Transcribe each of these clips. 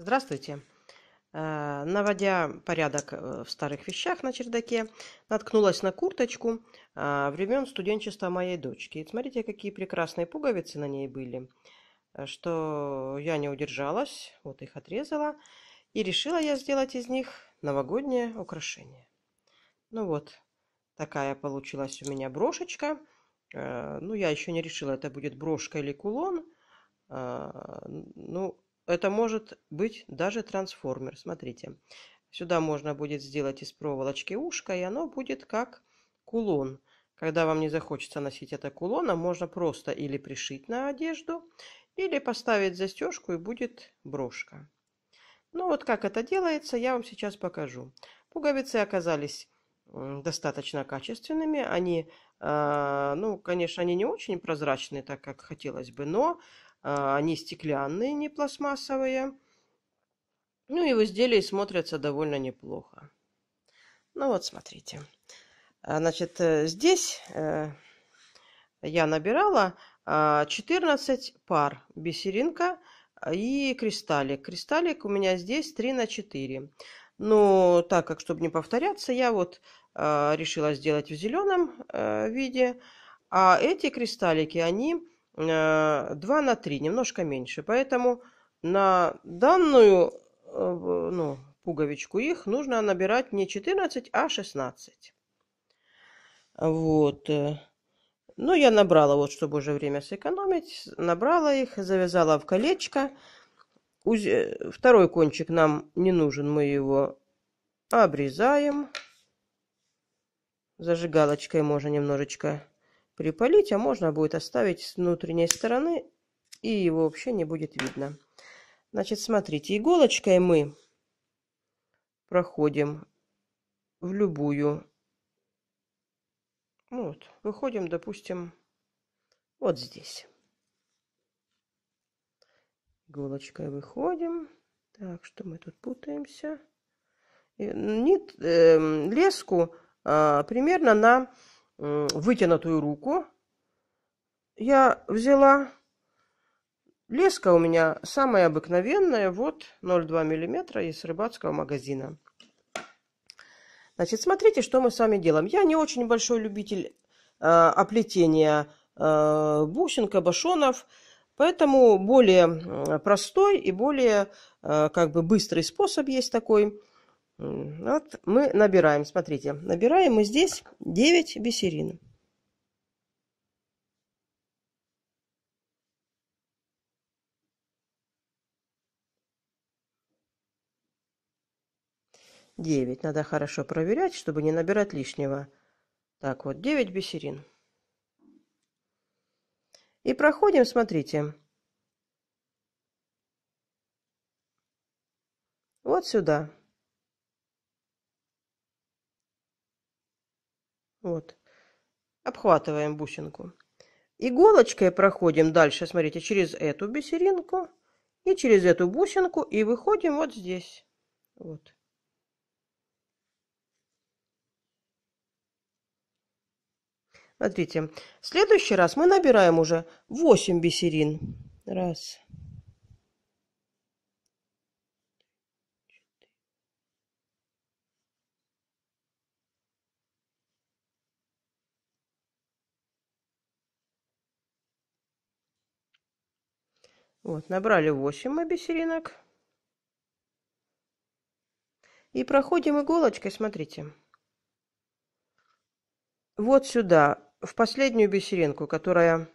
Здравствуйте! Э, наводя порядок э, в старых вещах на чердаке, наткнулась на курточку а, времен студенчества моей дочки. И смотрите, какие прекрасные пуговицы на ней были, э, что я не удержалась, вот их отрезала, и решила я сделать из них новогоднее украшение. Ну вот, такая получилась у меня брошечка. Ну, я еще не решила, это будет брошка или кулон. Ну, это может быть даже трансформер. Смотрите, сюда можно будет сделать из проволочки ушко, и оно будет как кулон. Когда вам не захочется носить это кулона, можно просто или пришить на одежду, или поставить застежку и будет брошка. Ну вот как это делается, я вам сейчас покажу. Пуговицы оказались достаточно качественными. Они, а, ну, конечно, они не очень прозрачные, так как хотелось бы, но а, они стеклянные, не пластмассовые. Ну и в изделии смотрятся довольно неплохо. Ну вот, смотрите. А, значит, э, здесь э, я набирала 14 а, пар бисеринка и кристаллик. Кристаллик у меня здесь 3 на 4. Но так как, чтобы не повторяться, я вот решила сделать в зеленом э, виде. А эти кристаллики, они 2 э, на 3, немножко меньше. Поэтому на данную э, ну, пуговичку их нужно набирать не 14, а 16. Вот. Э. Ну, я набрала, вот, чтобы уже время сэкономить, набрала их, завязала в колечко. Второй кончик нам не нужен, мы его обрезаем. Зажигалочкой можно немножечко припалить, а можно будет оставить с внутренней стороны, и его вообще не будет видно. Значит, смотрите, иголочкой мы проходим в любую. Ну вот, выходим, допустим, вот здесь. Иголочкой выходим. Так, что мы тут путаемся? Нит, э, эм, леску э, примерно на Э, вытянутую руку. Я взяла. Леска у меня самая обыкновенная, вот 0,2 мм из рыбацкого магазина. Значит, смотрите, что мы с вами делаем. Я не очень большой любитель э, оплетения э, бусин, кабошонов, поэтому более простой и более э, как бы быстрый способ есть такой. Вот мы набираем, смотрите, набираем мы здесь 9 бисерин. Девять. Надо хорошо проверять, чтобы не набирать лишнего. Так вот, 9 бисерин. И проходим, смотрите. Вот сюда. Вот. Обхватываем бусинку. Иголочкой проходим дальше, смотрите, через эту бисеринку и через эту бусинку и выходим вот здесь. Вот. Смотрите, в следующий раз мы набираем уже 8 бисерин. Раз, Вот, набрали 8 обесеринок. И проходим иголочкой, смотрите. Вот сюда, в последнюю бисеринку, которая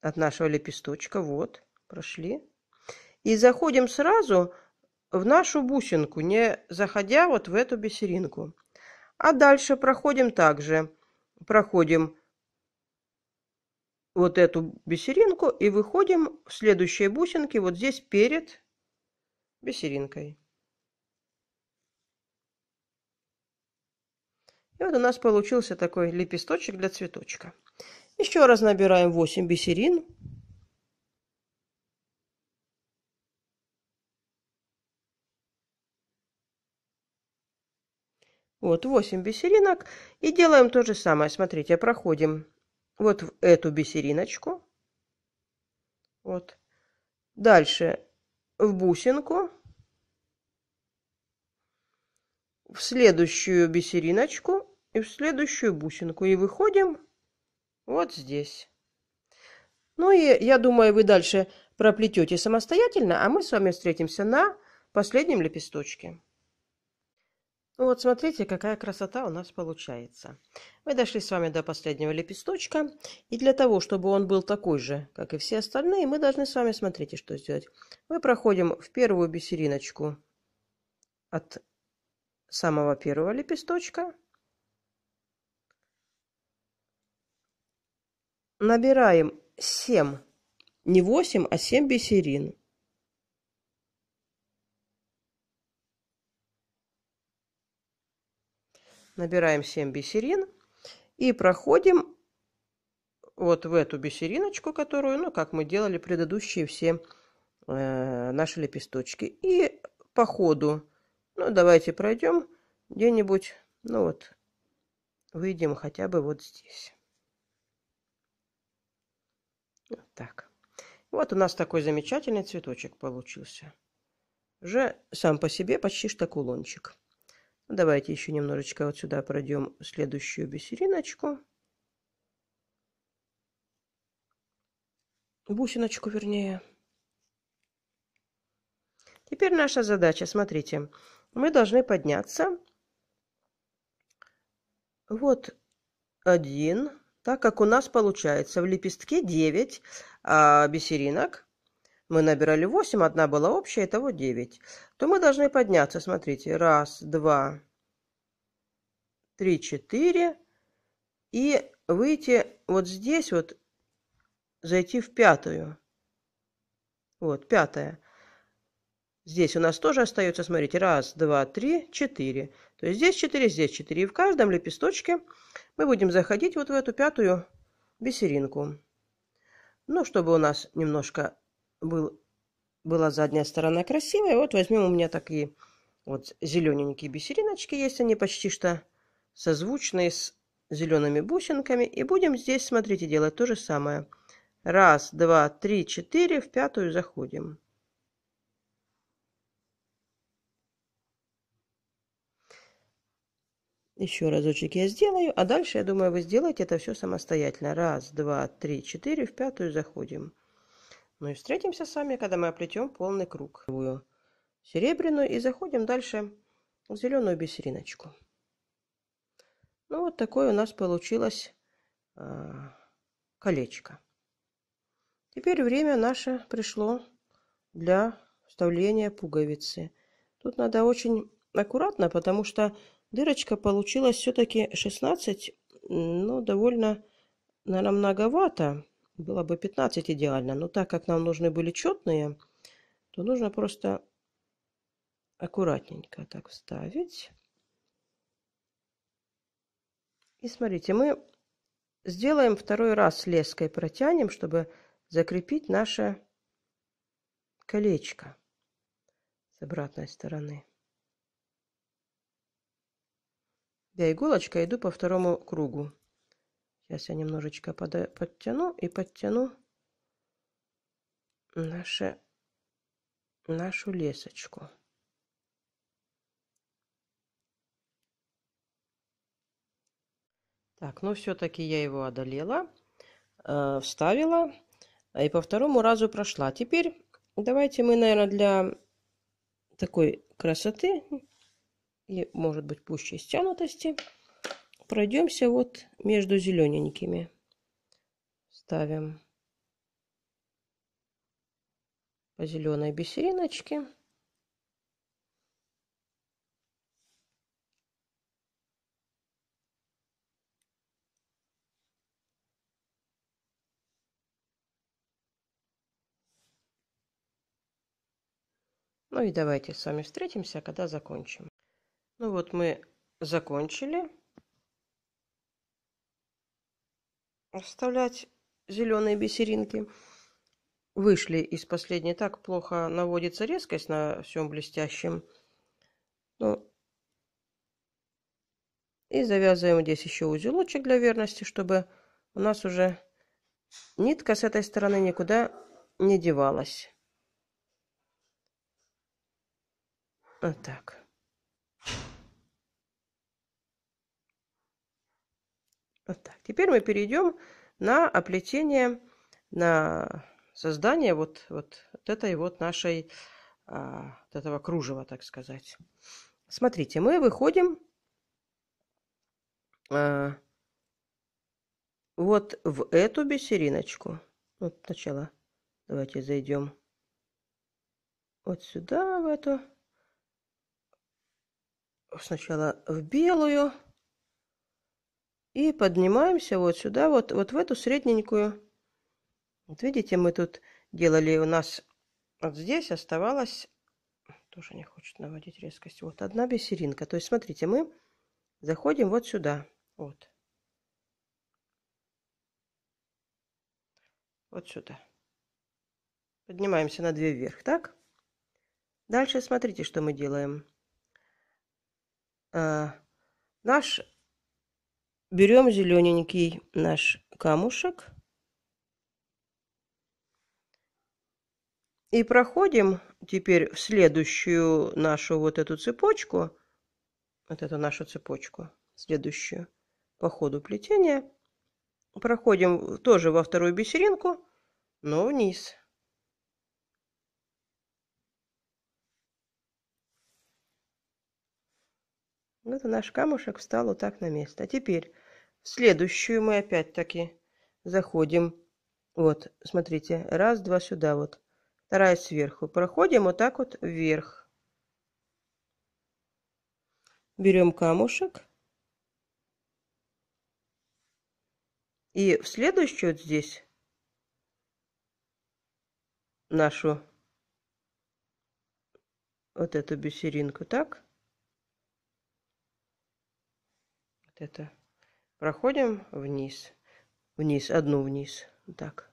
от нашего лепесточка. Вот, прошли. И заходим сразу в нашу бусинку, не заходя вот в эту бисеринку. А дальше проходим также. Проходим вот эту бисеринку и выходим в следующие бусинки вот здесь перед бисеринкой. И вот у нас получился такой лепесточек для цветочка. Еще раз набираем 8 бисерин. Вот 8 бисеринок. И делаем то же самое. Смотрите, проходим вот в эту бисериночку. Вот. Дальше в бусинку. В следующую бисериночку и в следующую бусинку. И выходим вот здесь. Ну и я думаю, вы дальше проплетете самостоятельно, а мы с вами встретимся на последнем лепесточке. Ну вот смотрите, какая красота у нас получается. Мы дошли с вами до последнего лепесточка. И для того, чтобы он был такой же, как и все остальные, мы должны с вами, смотрите, что сделать. Мы проходим в первую бисериночку от самого первого лепесточка. Набираем 7, не 8, а 7 бисерин. набираем 7 бисерин и проходим вот в эту бисериночку, которую, ну, как мы делали предыдущие все э, наши лепесточки. И по ходу, ну, давайте пройдем где-нибудь, ну, вот, выйдем хотя бы вот здесь. Вот так. Вот у нас такой замечательный цветочек получился. Уже сам по себе почти что кулончик. Ну, давайте еще немножечко вот сюда пройдем следующую бисериночку. Бусиночку, вернее. Теперь наша задача, смотрите, мы должны подняться. Вот один, так как у нас получается в лепестке 9 а, бисеринок мы набирали восемь, одна была общая, итого девять, то мы должны подняться, смотрите, раз, два, три, четыре, и выйти вот здесь вот, зайти в пятую. Вот, пятая. Здесь у нас тоже остается, смотрите, раз, два, три, четыре. То есть здесь четыре, здесь четыре. И в каждом лепесточке мы будем заходить вот в эту пятую бисеринку. Ну, чтобы у нас немножко был, была задняя сторона красивая. Вот возьмем у меня такие вот зелененькие бисериночки есть. Они почти что созвучные с зелеными бусинками. И будем здесь, смотрите, делать то же самое. Раз, два, три, четыре. В пятую заходим. Еще разочек я сделаю, а дальше, я думаю, вы сделаете это все самостоятельно. Раз, два, три, четыре, в пятую заходим. Мы ну встретимся с вами, когда мы оплетем полный круг. Серебряную и заходим дальше в зеленую бисериночку. Ну, вот такое у нас получилось э, колечко. Теперь время наше пришло для вставления пуговицы. Тут надо очень аккуратно, потому что дырочка получилась все-таки 16, но довольно, наверное, многовато. Было бы 15 идеально, но так как нам нужны были четные, то нужно просто аккуратненько так вставить. И смотрите, мы сделаем второй раз с леской, протянем, чтобы закрепить наше колечко с обратной стороны. Я иголочкой иду по второму кругу. Сейчас я немножечко подтяну и подтяну наше, нашу лесочку. Так, ну все-таки я его одолела, э, вставила и по второму разу прошла. Теперь давайте мы, наверное, для такой красоты и, может быть, пущей стянутости пройдемся вот между зелененькими. Ставим по зеленой бисериночке. Ну и давайте с вами встретимся, когда закончим. Ну вот мы закончили. вставлять зеленые бисеринки. Вышли из последней. Так плохо наводится резкость на всем блестящем. Ну, и завязываем здесь еще узелочек для верности, чтобы у нас уже нитка с этой стороны никуда не девалась. Вот так. Вот так. Теперь мы перейдем на оплетение, на создание вот, вот, вот этой вот нашей, а, вот этого кружева, так сказать. Смотрите, мы выходим а, вот в эту бисериночку. Вот сначала давайте зайдем вот сюда, в эту. Сначала в белую. И поднимаемся вот сюда, вот, вот в эту средненькую. Вот видите, мы тут делали у нас вот здесь оставалось... Тоже не хочет наводить резкость. Вот одна бисеринка. То есть, смотрите, мы заходим вот сюда. Вот. Вот сюда. Поднимаемся на 2 вверх, так? Дальше смотрите, что мы делаем. А, наш берем зелененький наш камушек и проходим теперь в следующую нашу вот эту цепочку, вот эту нашу цепочку, следующую по ходу плетения, проходим тоже во вторую бисеринку, но вниз. Вот ну, наш камушек встал вот так на место. А теперь в следующую мы опять-таки заходим. Вот, смотрите, раз, два сюда вот. Вторая сверху. Проходим вот так вот вверх. Берем камушек. И в следующую вот здесь нашу вот эту бисеринку, так? это. Проходим вниз. Вниз, одну вниз. Так.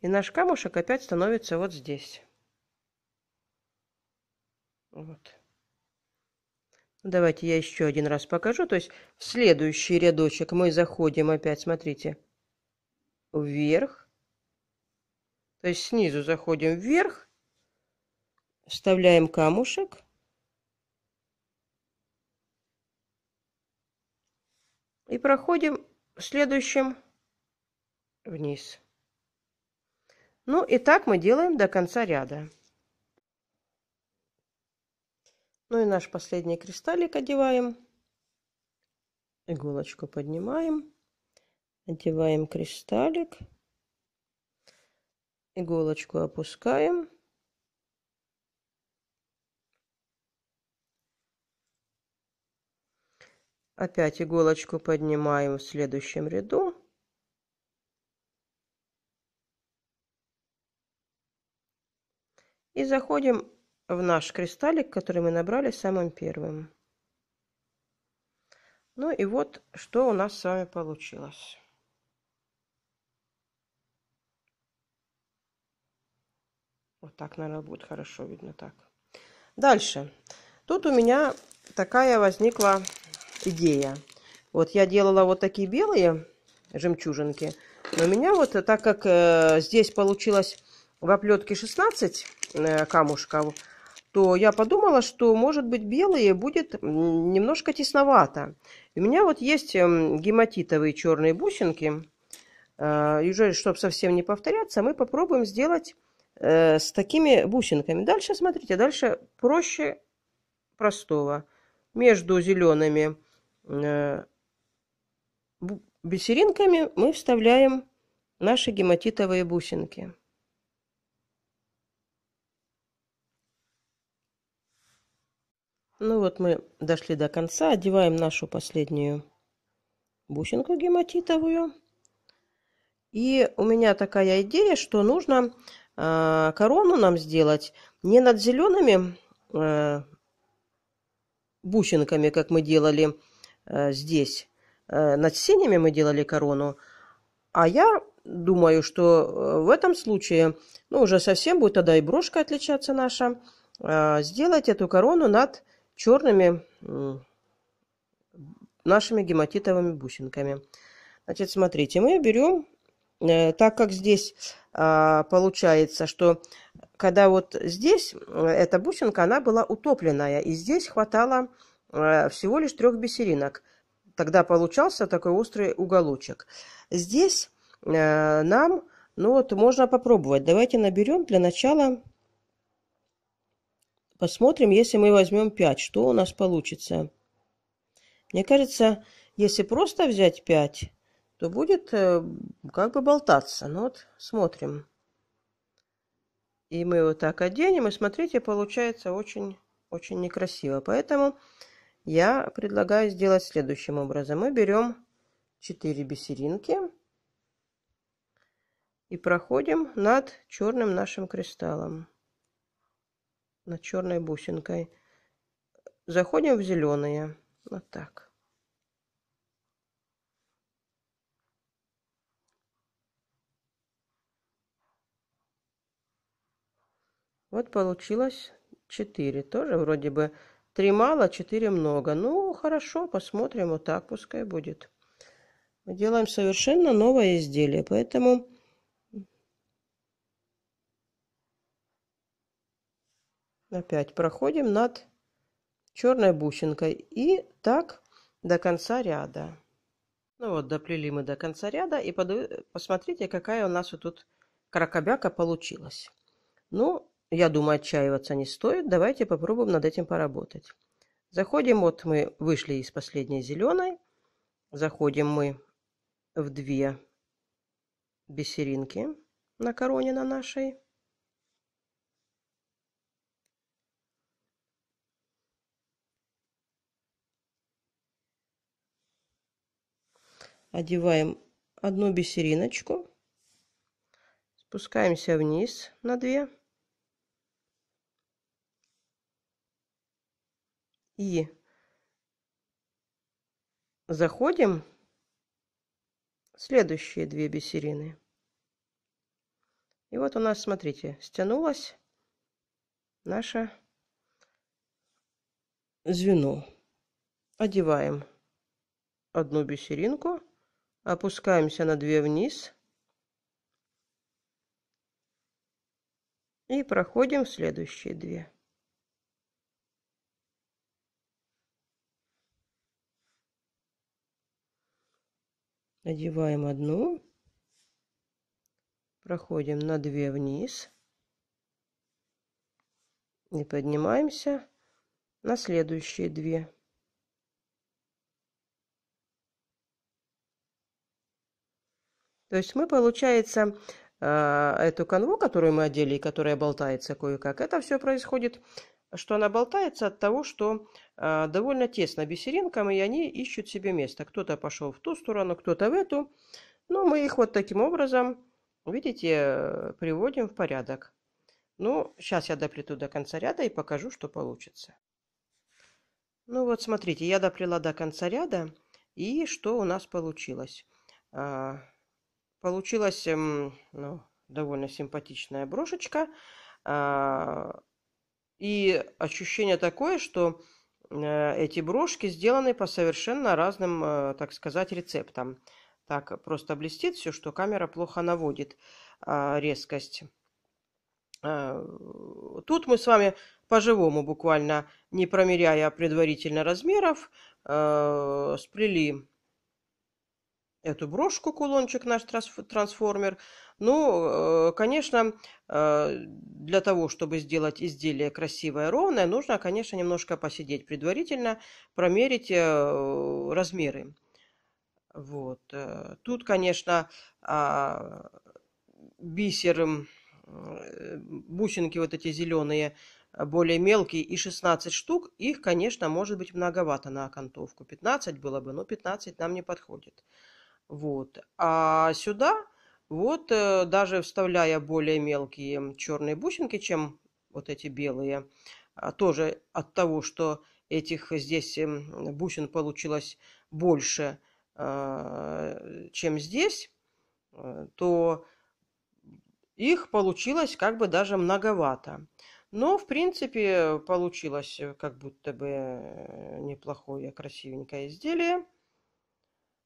И наш камушек опять становится вот здесь. Вот. Ну, давайте я еще один раз покажу. То есть в следующий рядочек мы заходим опять, смотрите, вверх. То есть снизу заходим вверх, вставляем камушек. И проходим следующим вниз. Ну и так мы делаем до конца ряда. Ну и наш последний кристаллик одеваем. Иголочку поднимаем. Одеваем кристаллик иголочку опускаем. Опять иголочку поднимаем в следующем ряду. И заходим в наш кристаллик, который мы набрали самым первым. Ну и вот, что у нас с вами получилось. Вот так, наверное, будет хорошо видно так. Дальше. Тут у меня такая возникла идея. Вот я делала вот такие белые жемчужинки. Но у меня вот, э, так как э, здесь получилось в оплетке 16 э, камушков, то я подумала, что, может быть, белые будет немножко тесновато. У меня вот есть эм, гематитовые черные бусинки. Э, уже, чтобы совсем не повторяться, мы попробуем сделать Э, с такими бусинками. Дальше, смотрите, дальше проще простого. Между зелеными э, бисеринками мы вставляем наши гематитовые бусинки. Ну вот мы дошли до конца, одеваем нашу последнюю бусинку гематитовую. И у меня такая идея, что нужно Э, корону нам сделать не над зелеными э, бусинками, как мы делали э, здесь, над синими мы делали корону, а я думаю, что в этом случае, ну, уже совсем будет тогда и брошка отличаться наша, сделать эту корону над черными нашими гематитовыми бусинками. Значит, смотрите, мы берем Э, так как здесь а, получается, что когда вот здесь э, эта бусинка, она была утопленная, и здесь хватало э, всего лишь трех бисеринок. Тогда получался такой острый уголочек. Здесь нам, ну вот, можно попробовать. Давайте наберем для начала, посмотрим, если мы возьмем 5, что у нас получится. Мне кажется, если просто взять 5, то будет э, как бы болтаться. Ну вот смотрим. И мы его так оденем, и смотрите, получается очень-очень некрасиво. Поэтому я предлагаю сделать следующим образом. Мы берем 4 бисеринки и проходим над черным нашим кристаллом, над черной бусинкой. Заходим в зеленые, вот так. Вот получилось 4. Тоже вроде бы 3 мало, 4 много. Ну, хорошо, посмотрим. Вот так пускай будет. Мы делаем совершенно новое изделие. Поэтому... Опять проходим над черной бусинкой. И так до конца ряда. Ну вот, доплели мы до конца ряда. И под... посмотрите, какая у нас вот тут крокобяка получилась. Ну, я думаю, отчаиваться не стоит. Давайте попробуем над этим поработать. Заходим, вот мы вышли из последней зеленой. Заходим мы в две бисеринки на короне на нашей. Одеваем одну бисериночку. Спускаемся вниз на две. и заходим следующие две бисерины. И вот у нас, смотрите, стянулось наше звено. Одеваем одну бисеринку, опускаемся на две вниз и проходим в следующие две. Надеваем одну. Проходим на две вниз. И поднимаемся на следующие две. То есть мы, получается, а, эту канву, которую мы одели и которая болтается кое-как, это все происходит что она болтается от того, что э, довольно тесно бисеринкам, и они ищут себе место. Кто-то пошел в ту сторону, кто-то в эту. Но мы их вот таким образом, видите, приводим в порядок. Ну, сейчас я доплету до конца ряда и покажу, что получится. Ну вот, смотрите, я доплела до конца ряда. И что у нас получилось? А, получилась эм, ну, довольно симпатичная брошечка. А, и ощущение такое, что э, эти брошки сделаны по совершенно разным, э, так сказать, рецептам. Так просто блестит все, что камера плохо наводит а, резкость. А, тут мы с вами по-живому, буквально не промеряя предварительно размеров, э, сплели эту брошку, кулончик наш трансформер. Ну, э, конечно, э, для того, чтобы сделать изделие красивое, ровное, нужно, конечно, немножко посидеть предварительно, промерить э, размеры. Вот. Тут, конечно, а, бисер, бусинки вот эти зеленые, более мелкие и 16 штук, их, конечно, может быть многовато на окантовку. 15 было бы, но 15 нам не подходит. Вот. А сюда вот э, даже вставляя более мелкие черные бусинки, чем вот эти белые, а, тоже от того, что этих здесь бусин получилось больше, а, чем здесь, э, то их получилось как бы даже многовато. Но, в принципе, получилось э, как будто бы неплохое, красивенькое изделие.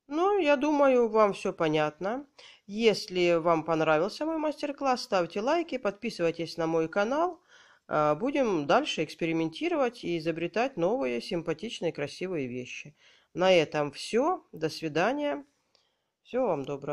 Ну, я думаю, вам все понятно. Если вам понравился мой мастер-класс, ставьте лайки, подписывайтесь на мой канал. А, будем дальше экспериментировать и изобретать новые симпатичные красивые вещи. На этом все. До свидания. Всего вам доброго.